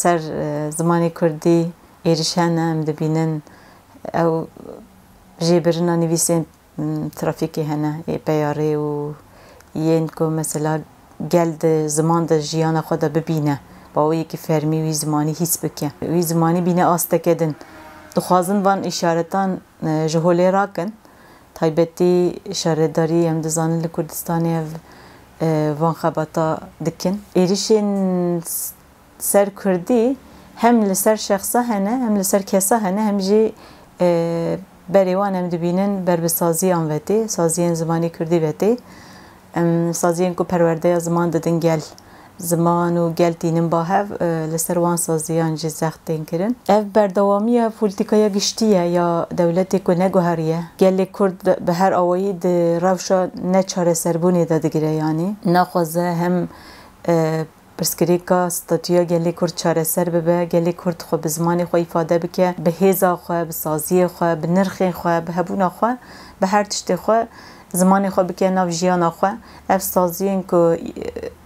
سر زمانی کردی ایرشان هم دبینن او جبرنا نویسی ترافیکی هنه ای پیاره و یین که مثلا گل ده زمان ده جیان خودا ببینه با او یکی فرمی وی زمانی هیس بکن وی زمانی بینه آسته کدن تو خوازن وان اشارتان جهولی را کن تایبتی اشاره داری هم ده لکردستانی وان خباتا دکن ایرشین سر کردی هم لسر شخصا هنه هم لسر کسا هنه هم جی بریوان هم دبینن بر بسازی آن ودی سازی زمانی کردی ودی سازی که پرورده زمان دادن گل زمان و گل دینن با هف لسر وان سازی آن جی زخت دین کرن او بردوامی پولتیکای گشتیه یا دولتی که نگوهریه گل کرد به هر ده روشا نه نچاره سربونی دادگیره یعنی نخوزه هم پرسکریکا ستاتیا گلی کرد چاره سر ببه گلی کرد خو به زمان خو ifade بکه به هیزا خو به سازی خو به نرخ خو به هبونا خو به هر تشت خو زمان خو بکه ناو جیانا خو اف سازیین که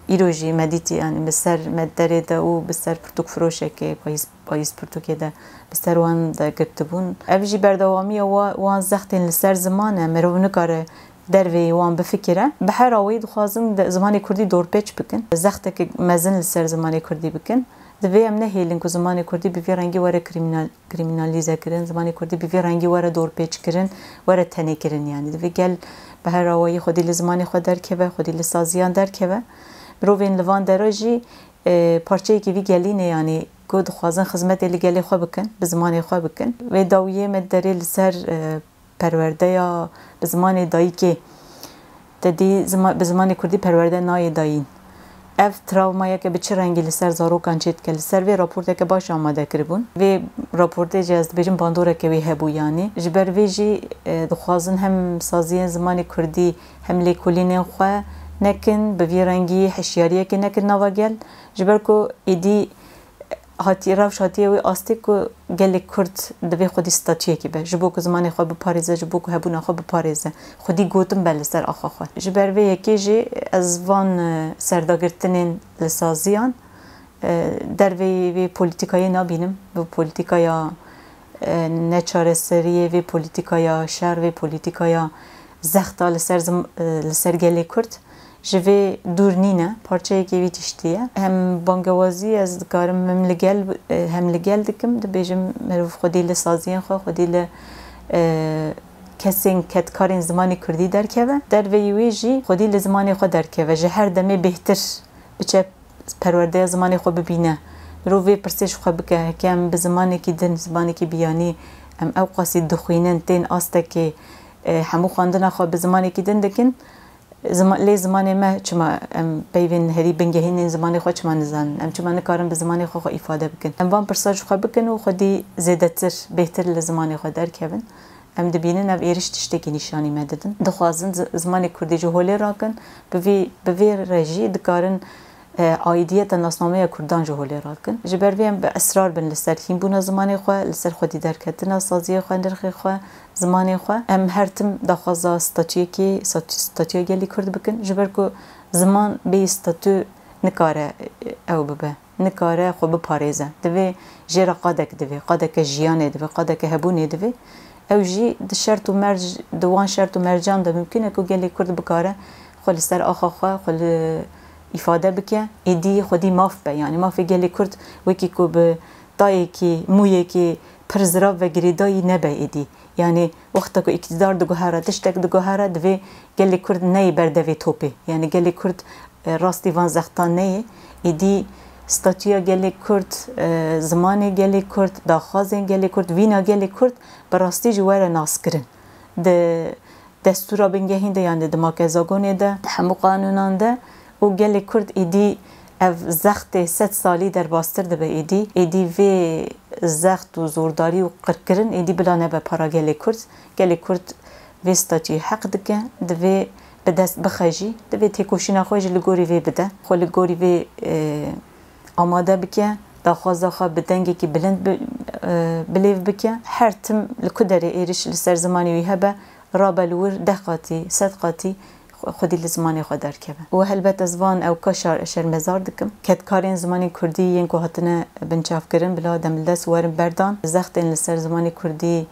ایروژی مدیتی یعنی به سر مدره ده و به سر پرتوک فروشه که پاییز, پاییز پرتوکه ده به سر وان ده گرتبون اف جی بردوامی وان زختین لسر زمانه مرو نکاره دەروێ وان بفکرە بە هەرەوەی دخوازم زمانی کوردی دۆرپێچ بکن زەختێکی مەزن لە سەر زمانی کوردی بکن دەبێ ئەم نەهێلن کو زمانی کوردی بڤێ ڕەنگی وەرە کریمینالیزەکردن زمانی کوردی بڤێ ڕەنگی وەرە دۆرپێچکردن وەرە تەنێکردن یانی دەبێ گەل بە هەرەوەی خودی لە زمانی خۆ دەرکەوە خودی لە سازیان دەرکەوە مرۆڤێن لەوان دەرەژی پارچەیەکی وی گەلینە ینی گۆ دخوازن خزمەتی لەگەلی خۆ بکەن بە زمانی خۆ بکەن وێ داویێمە دەرێ لەسەر پرورده یا به زمان دایی که تدی به زمان کردی پرورده نای دایی اف تراوما که به چه رنگی لسر زارو کانچید که لسر وی راپورته که باش آماده کربون وی راپورته جه از بیجم باندوره که وی هبو یعنی جبر وی جی دخوازن هم سازی زمان کردی هم لیکولین خواه نکن به وی رنگی حشیاریه که نکن نواگل جبر کو ایدی هاتی روش هاتیه وی آستی که گلی کرد دوی خودی ستاتیه کی به جبو که زمان خواه بپارزه جبو که هبونه خواه بپارزه خودی گوتم بله سر آخوا خواه جبر وی یکی جی از وان سرداگرتنین لسازیان در وی, وی پولیتیکای نابینم و پولیتیکای نچاره سریه وی پولیتیکای شر وی پولیتیکای زختا لسر, زم... لسر گلی کرد جوی دور نینه پارچه که وی تشتیه هم بانگوازی از دکارم هم لگل هم لگل دکم دو بیجم مروف خودی لسازیان خواه خودی ل کسین کتکارین زمانی کردی درکوه در ویوی جی خودی لزمانی خود درکوه جه هر دمه بهتر بچه پرورده زمانی خود ببینه رو وی پرسش خو بکه کم به زمانی کی دن زمانی کی بیانی ام او قاسی دخوینن تین آسته که همو خواندن خو به زمانی کی دن دکن زم... لی زمان ما چما ام پیوین هری بنگهین زمان خو چما نزان ام چما نکارم به زمان خو خو ifade بکن ام وان پرساج خو بکن و خودی زیاده تر بهتر ل زمان خو در کبن ام دبینن او ایرش تشتکی نشانی مددن دخوازن زمان کردی جو هولی راکن به وی به وی رژی دکارن عایدیه ناسنامه کردان جو هولی راد کن جبر ویم به اصرار بن لسر هیم بونا زمان خو لسر خودی درکتنا سازی خو نرخ خو زمان خو ام هرتم دخوازا ستاتیه کی ستاتیه گلی کرد بکن جبر کو زمان به ستاتو نکاره او ببه نکاره خو بپاریزه دوی جیره قادک دوی قادک جیانه دوی قادک هبونه دوی او جی د شرط و مرج دوان شرط و مرجان ده ممکنه کو گلی کرد بکاره خو لسر آخا خو خو ئیفاده بکە ئیدی خودی ماف بە یانی مافی گەلی کورد وەکی کو بە دایەکی مویەکی پرزرا بە گریدایی نەبە ئیدی یعنی وەختە کو ئیکتیدار دگوهارە تشتێک دگوهارە دوێ گەلی کورد نەی بەردەوێ تۆپی یعنی گەلی کورد ڕاستی وان زەختان نەیە ئیدی ستاتویا gelê Kurd zimanê gelê Kurd daxwazên gelê Kurd vîna gelê Kurd bi rastî ji were naskirin di destûra bingehîn de yan di dimakezagonê de hemû qanunan de و گەلێک کورد ئیدی ئەف زەختێ سە ساڵی دەرباستر دەبە ئیدی ئیدی vê زەخت و زۆرداری و قرکردن ئیدی بلانە بە پاراگەلێ کورد گەلێ کورد vêstaî heq dike divê bidest bixejî divê têkoşîna xwe ji li gorî vê bide xwe li gorî vê e, amade bike daxwaza xwe bi dengekî bilind e, bilêv bike her tim li ku derê êriş li ser zimanê wî hebe rabel wir deh qatî sed qatî خودی لزمانی خود درکه و هلبت زبان او کشار اشر مزار دکم کت کارین زمانی کردی ین که هاتنه بنچاف کرن بلا دم دست وارن بردان زختین لسر زمانی کردی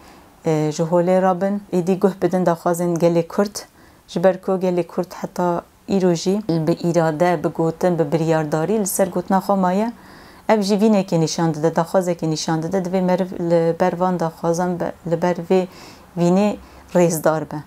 اه، جهوله رابن ایدی گوه بدن داخوازن گلی کرد جبرکو گلی کرد حتی ایروژی به ایراده به گوتن به بریارداری لسر گوتنا خوامایه ev jî vinekê nîşan dide daxwazekê nîşan dide divê meriv li ber van daxwazan li ber vê vînê rêzdar be